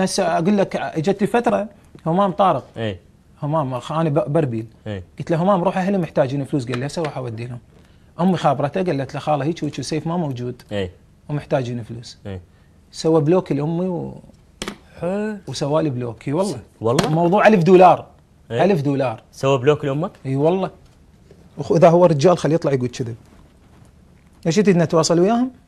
بس اقول لك اجت فتره همام طارق اي همام انا بربيل اي قلت له همام روح اهلي محتاجين فلوس قال لي هسه اروح اودي لهم امي خابرته قالت له خاله هيك وهيك سيف ما موجود اي ومحتاجين فلوس اي سوى بلوك لامي و... وسوالي بلوك اي والله والله الموضوع 1000 دولار 1000 إيه. دولار سوى بلوك لامك؟ اي والله اذا هو رجال خليه يطلع يقول كذب ايش تريد نتواصل وياهم؟